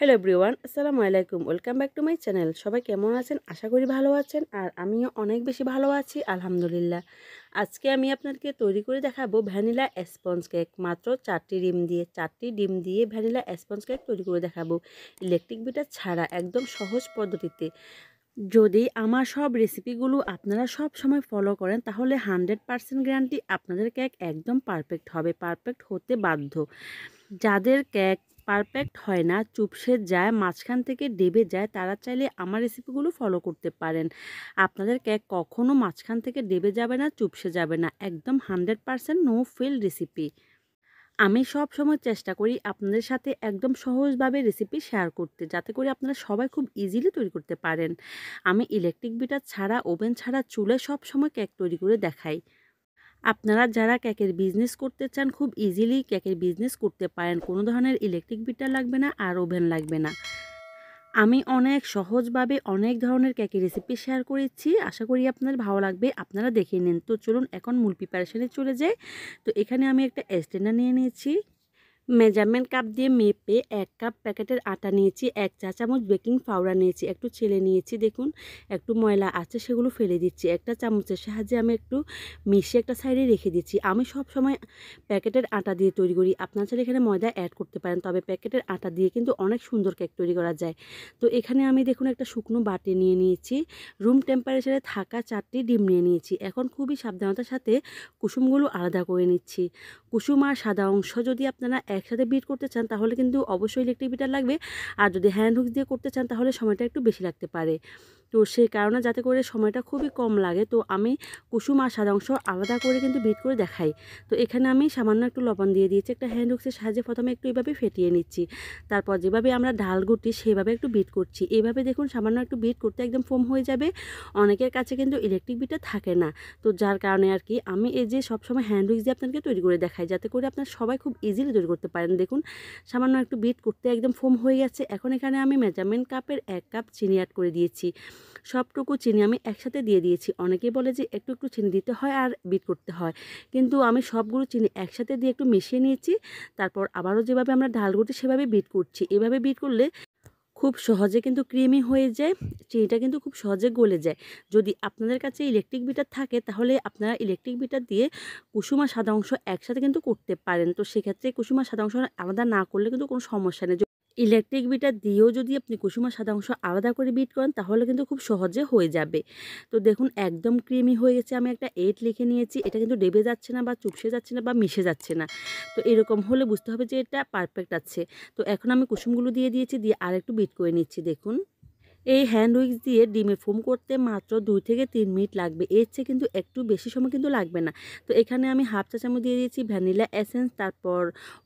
Hello everyone আসসালামু আলাইকুম welcome back to my channel সবাই কেমন আছেন আশা করি ভালো আছেন আর আমিও অনেক বেশি ভালো আছি আলহামদুলিল্লাহ আজকে আমি আপনাকে তৈরি করে দেখাবো ভ্যানিলা স্পঞ্জ কেক মাত্র চারটি ডিম দিয়ে চারটি ডিম দিয়ে ভ্যানিলা স্পঞ্জ কেক তৈরি করে দেখাবো ইলেকট্রিক বিটার ছাড়া একদম সহজ পদ্ধতিতে যদি আমার সব রেসিপিগুলো আপনারা সব সময় ফলো করেন তাহলে হানড্রেড পারসেন্ট গ্যারান্টি আপনাদের কেক একদম পারফেক্ট হবে পারফেক্ট হতে বাধ্য যাদের কেক পারফেক্ট হয় না চুপসে যায় মাঝখান থেকে ডেবে যায় তারা চাইলে আমার রেসিপিগুলো ফলো করতে পারেন আপনাদের কেক কখনও মাঝখান থেকে ডেবে যাবে না চুপসে যাবে না একদম hundred percent no fail recipe আমি সব সময় চেষ্টা করি আপনাদের সাথে একদম সহজভাবে রেসিপি শেয়ার করতে যাতে করে আপনারা সবাই খুব ইজিলি তৈরি করতে পারেন আমি ইলেকট্রিক বিটার ছাড়া ওভেন ছাড়া চুলে সব সময় কেক তৈরি করে দেখাই আপনারা যারা কেকের বিজনেস করতে চান খুব ইজিলি কেকের বিজনেস করতে পারেন কোনো ধরনের ইলেকট্রিক বিটার লাগবে না আর ওভেন লাগবে না আমি অনেক সহজভাবে অনেক ধরনের কেকের রেসিপি শেয়ার করেছি আশা করি আপনার ভালো লাগবে আপনারা দেখে নিন তো চলুন এখন মূল প্রিপারেশানে চলে যাই তো এখানে আমি একটা স্ট্যান্ডার নিয়ে নিয়েছি মেজারমেন্ট কাপ দিয়ে মেপে এক কাপ প্যাকেটের আটা নিয়েছি এক চা চামচ বেকিং পাউডার নিয়েছি একটু ছেলে নিয়েছি দেখুন একটু ময়লা আছে সেগুলো ফেলে দিচ্ছি একটা চামচের সাহায্যে আমি একটু মিশে একটা সাইডে রেখে দিচ্ছি আমি সব সময় প্যাকেটের আটা দিয়ে তৈরি করি আপনার চাইলে এখানে ময়দা অ্যাড করতে পারেন তবে প্যাকেটের আটা দিয়ে কিন্তু অনেক সুন্দর কেক তৈরি করা যায় তো এখানে আমি দেখুন একটা শুকনো বাটি নিয়ে নিয়েছি রুম টেম্পারেচারে থাকা চারটি ডিম নিয়ে নিয়েছি এখন খুবই সাবধানতার সাথে কুসুমগুলো আলাদা করে নিচ্ছি কুসুম আর সাদা অংশ যদি আপনারা একসাথে বিট করতে চান তাহলে কিন্তু অবশ্যই ইলেকট্রিক বিটার লাগবে আর যদি হ্যান্ড হুক দিয়ে করতে চান তাহলে সময়টা একটু বেশি লাগতে পারে তো সেই কারণে যাতে করে সময়টা খুবই কম লাগে তো আমি কুসুম আর সাদা অংশ আলাদা করে কিন্তু বিট করে দেখাই তো এখানে আমি সামান্য একটু লবণ দিয়ে দিয়েছি একটা হ্যান্ড উক্সের সাহায্যে প্রথমে একটু এভাবে ফেটিয়ে নিচ্ছি তারপর যেভাবে আমরা ডাল গুটি সেভাবে একটু বিট করছি এভাবে দেখুন সামান্য একটু বিট করতে একদম ফোম হয়ে যাবে অনেকের কাছে কিন্তু ইলেকট্রিক বিটটা থাকে না তো যার কারণে আর কি আমি এই যে সবসময় হ্যান্ড উইক্স দিয়ে আপনাকে তৈরি করে দেখাই যাতে করে আপনার সবাই খুব ইজিলি তৈরি করতে পারেন দেখুন সামান্য একটু বিট করতে একদম ফোম হয়ে গেছে এখন এখানে আমি মেজারমেন্ট কাপের এক কাপ চিনি অ্যাড করে দিয়েছি সবটুকু চিনি আমি একসাথে দিয়ে দিয়েছি অনেকে বলে যে একটু একটু চিনি দিতে হয় আর বিট করতে হয় কিন্তু আমি সবগুলো চিনি একসাথে দিয়ে একটু মিশিয়ে নিয়েছি তারপর আবারও যেভাবে আমরা ঢাল করছি সেভাবে বিট করছি এভাবে বিট করলে খুব সহজে কিন্তু ক্রিমি হয়ে যায় চিনিটা কিন্তু খুব সহজে গলে যায় যদি আপনাদের কাছে ইলেকট্রিক বিটার থাকে তাহলে আপনারা ইলেকট্রিক বিটার দিয়ে কুসুমা সাদা অংশ একসাথে কিন্তু করতে পারেন তো সেক্ষেত্রে কুসুমা সাদা অংশ আলাদা না করলে কিন্তু কোনো সমস্যা নেই ইলেকট্রিক বিটার দিয়েও যদি আপনি কুসুমার সাদা অংশ আলাদা করে বিট করেন তাহলে কিন্তু খুব সহজে হয়ে যাবে তো দেখুন একদম ক্রিমি হয়ে গেছে আমি একটা এইট লিখে নিয়েছি এটা কিন্তু ডেবে যাচ্ছে না বা চুপসে যাচ্ছে না বা মিশে যাচ্ছে না তো এরকম হলে বুঝতে হবে যে এটা পারফেক্ট আছে তো এখন আমি কুসুমগুলো দিয়ে দিয়েছি দিয়ে আরেকটু বিট করে নিচ্ছি দেখুন এই হ্যান্ড উইক্স দিয়ে ডিমে ফোম করতে মাত্র দুই থেকে তিন মিনিট লাগবে এর চেয়ে কিন্তু একটু বেশি সময় কিন্তু লাগবে না তো এখানে আমি হাফ চা চামচ দিয়ে দিয়েছি ভ্যানিলা এসেন্স তারপর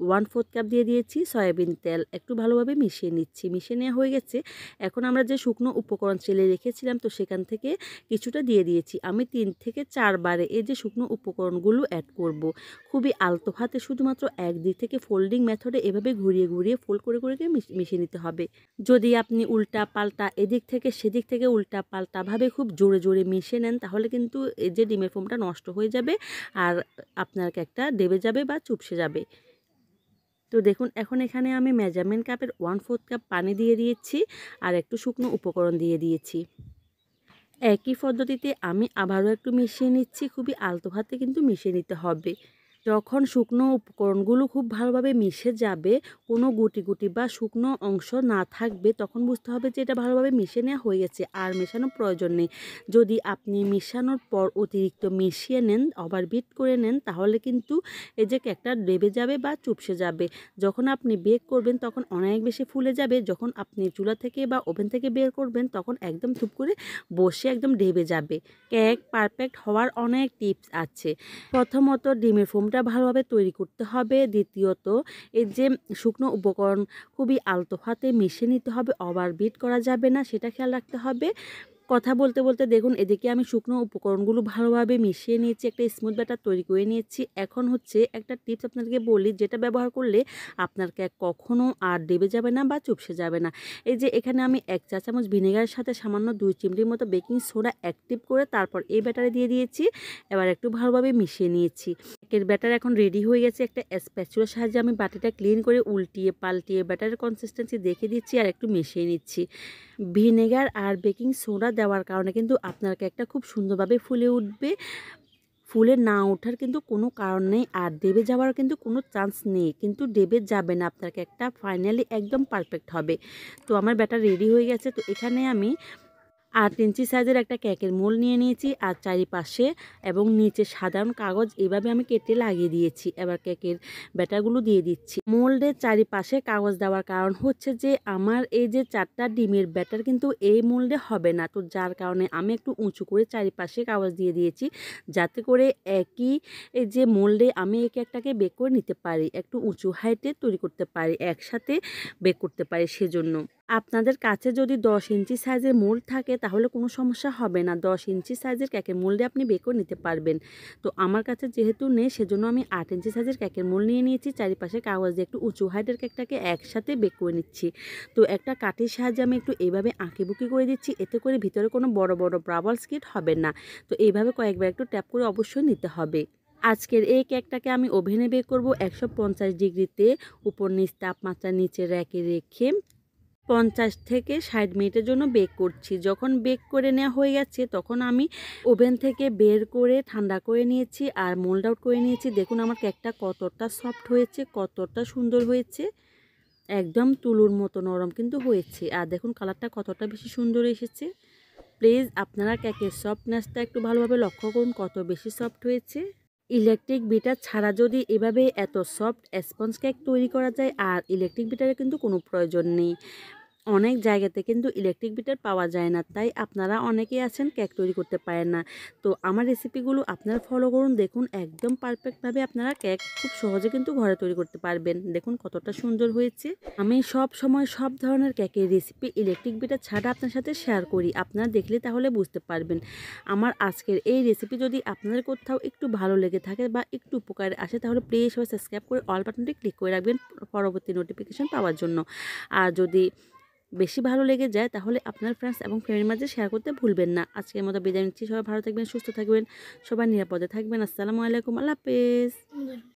ওয়ান ফোর্থ কাপ দিয়ে দিয়েছি সয়াবিন তেল একটু ভালোভাবে মিশিয়ে নিচ্ছি মিশিয়ে নেওয়া হয়ে গেছে এখন আমরা যে শুকনো উপকরণ চেলে রেখেছিলাম তো সেখান থেকে কিছুটা দিয়ে দিয়েছি আমি তিন থেকে চারবারে এই যে শুকনো উপকরণগুলো অ্যাড করব। খুবই আলতো হাতে শুধুমাত্র একদিক থেকে ফোল্ডিং মেথডে এভাবে ঘুরিয়ে ঘুরিয়ে ফোল্ড করে করে মিশিয়ে নিতে হবে যদি আপনি উল্টা পাল্টা এদিক থেকে সেদিক থেকে উল্টা পাল্টাভাবে খুব জোরে জোরে মিশে নেন তাহলে কিন্তু এই যে ডিমের ফোমটা নষ্ট হয়ে যাবে আর আপনার একটা দেবে যাবে বা চুপসে যাবে তো দেখুন এখন এখানে আমি মেজারমেন্ট কাপের ওয়ান ফোর্থ কাপ পানি দিয়ে দিয়েছি আর একটু শুকনো উপকরণ দিয়ে দিয়েছি একই পদ্ধতিতে আমি আবারও একটু মিশিয়ে নিচ্ছি খুবই আলতো ভাতে কিন্তু মিশিয়ে নিতে হবে যখন শুকনো উপকরণগুলো খুব ভালোভাবে মিশে যাবে কোনো গুটি গুটি বা শুকনো অংশ না থাকবে তখন বুঝতে হবে যে এটা ভালোভাবে মিশে নেওয়া হয়ে গেছে আর মেশানোর প্রয়োজন নেই যদি আপনি মেশানোর পর অতিরিক্ত মিশিয়ে নেন ওভার বিট করে নেন তাহলে কিন্তু এই যে কেকটা ডেবে যাবে বা চুপসে যাবে যখন আপনি বেক করবেন তখন অনেক বেশি ফুলে যাবে যখন আপনি চুলা থেকে বা ওভেন থেকে বের করবেন তখন একদম থুপ করে বসে একদম ডেবে যাবে কেক পারফেক্ট হওয়ার অনেক টিপস আছে প্রথমত ডিমের ফোমটা এটা ভালোভাবে তৈরি করতে হবে দ্বিতীয়ত এই যে শুকনো উপকরণ খুবই আলতো হাতে মিশে নিতে হবে ওভার বিট করা যাবে না সেটা খেয়াল রাখতে হবে কথা বলতে বলতে দেখুন এদিকে আমি শুকনো উপকরণগুলো ভালোভাবে মিশিয়ে নিয়েছি একটা স্মুথ ব্যাটার তৈরি করে নিয়েছি এখন হচ্ছে একটা টিপস আপনাদেরকে বলি যেটা ব্যবহার করলে আপনার ক্যাক কখনও আর ডেবে যাবে না বা চুপসে যাবে না এই যে এখানে আমি এক চা চামচ ভিনেগারের সাথে সামান্য দুই চিমড়ির মতো বেকিং সোডা অ্যাক্টিভ করে তারপর এই ব্যাটারে দিয়ে দিয়েছি এবার একটু ভালোভাবে মিশিয়ে নিয়েছি এর ব্যাটার এখন রেডি হয়ে গেছে একটা স্প্যাচুলার সাহায্যে আমি বাটিটা ক্লিন করে উল্টিয়ে পাল্টিয়ে ব্যাটারের কনসিস্টেন্সি দেখে দিচ্ছি আর একটু মিশিয়ে নিচ্ছি ভিনেগার আর বেকিং সোডা দেওয়ার কারণে কিন্তু আপনার কেকটা খুব সুন্দরভাবে ফুলে উঠবে ফুলে না ওঠার কিন্তু কোনো কারণ নেই আর দেবে যাওয়ার কিন্তু কোনো চান্স নেই কিন্তু দেবে যাবে না আপনার কেকটা ফাইনালি একদম পারফেক্ট হবে তো আমার ব্যাটার রেডি হয়ে গেছে তো এখানে আমি আট ইঞ্চি সাইজের একটা কেকের মোল নিয়ে নিয়েছি আর চারিপাশে এবং নিচে সাধারণ কাগজ এভাবে আমি কেটে লাগিয়ে দিয়েছি এবার কেকের ব্যাটাগুলো দিয়ে দিচ্ছি মোল্ডের চারিপাশে কাগজ দেওয়ার কারণ হচ্ছে যে আমার এই যে চারটা ডিমের ব্যাটার কিন্তু এই মোল্ডে হবে না তো যার কারণে আমি একটু উঁচু করে চারিপাশে কাগজ দিয়ে দিয়েছি যাতে করে একই যে মোল্ডে আমি এই একটাকে বেক করে নিতে পারি একটু উঁচু হাইটে তৈরি করতে পারি একসাথে বেক করতে পারি সেজন্য আপনাদের কাছে যদি 10 ইঞ্চি সাইজের মোল্ড থাকে তাহলে কোনো সমস্যা হবে না 10 ইঞ্চি সাইজের ক্যাকের মোল্ডে আপনি বেকর নিতে পারবেন তো আমার কাছে যেহেতু নেই সেজন্য আমি আট ইঞ্চি সাইজের ক্যাকের মোল্ড নিয়ে নিয়েছি চারিপাশে কাগজ দিয়ে একটু উঁচু হাইটের কেকটাকে একসাথে বেক করে নিচ্ছি তো একটা কাঠের সাহায্যে আমি একটু এইভাবে আঁকিবুকি করে দিচ্ছি এতে করে ভিতরে কোনো বড় বড় ব্রাবল স্কিট হবে না তো এইভাবে কয়েকবার একটু ট্যাপ করে অবশ্যই নিতে হবে আজকের এই কেকটাকে আমি ওভেনে বেক করব একশো পঞ্চাশ ডিগ্রিতে উপর নিচ তাপমাত্রা নিচে র্যাকে রেখে পঞ্চাশ থেকে ষাট মিনিটের জন্য বেক করছি যখন বেক করে নেওয়া হয়ে গেছে তখন আমি ওভেন থেকে বের করে ঠান্ডা করে নিয়েছি আর মোল্ড আউট করে নিয়েছি দেখুন আমার কেকটা কতটা সফট হয়েছে কতটা সুন্দর হয়েছে একদম তুলুর মতো নরম কিন্তু হয়েছে আর দেখুন কালারটা কতটা বেশি সুন্দর এসেছে প্লিজ আপনারা কেকের সফটনেসটা একটু ভালোভাবে লক্ষ্য করুন কত বেশি সফট হয়েছে ইলেকট্রিক বিটার ছাড়া যদি এভাবে এত সফট স্পঞ্জ কেক তৈরি করা যায় আর ইলেকট্রিক বিটারের কিন্তু কোনো প্রয়োজন নেই অনেক জায়গাতে কিন্তু ইলেকট্রিক বিটার পাওয়া যায় না তাই আপনারা অনেকেই আছেন কেক তৈরি করতে পারেন না তো আমার রেসিপিগুলো আপনারা ফলো করুন দেখুন একদম পারফেক্টভাবে আপনারা কেক খুব সহজে কিন্তু ঘরে তৈরি করতে পারবেন দেখুন কতটা সুন্দর হয়েছে আমি সব সময় সব ধরনের কেকের রেসিপি ইলেকট্রিক বিটার ছাড়া আপনার সাথে শেয়ার করি আপনারা দেখলে তাহলে বুঝতে পারবেন আমার আজকের এই রেসিপি যদি আপনাদের কোথাও একটু ভালো লেগে থাকে বা একটু উপকারে আসে তাহলে প্লিজ সবাই সাবস্ক্রাইব করে অল বাটনটি ক্লিক করে রাখবেন পরবর্তী নোটিফিকেশান পাওয়ার জন্য আর যদি বেশি ভালো লেগে যায় তাহলে আপনার ফ্রেন্ডস এবং ফ্রেন্ডের মাঝে শেয়ার করতে ভুলবেন না আজকের মতো বিদায় নিচ্ছি সবাই ভালো থাকবেন সুস্থ থাকবেন সবাই নিরাপদে থাকবেন আসসালামু আলাইকুম আল্লাহ হাফেজ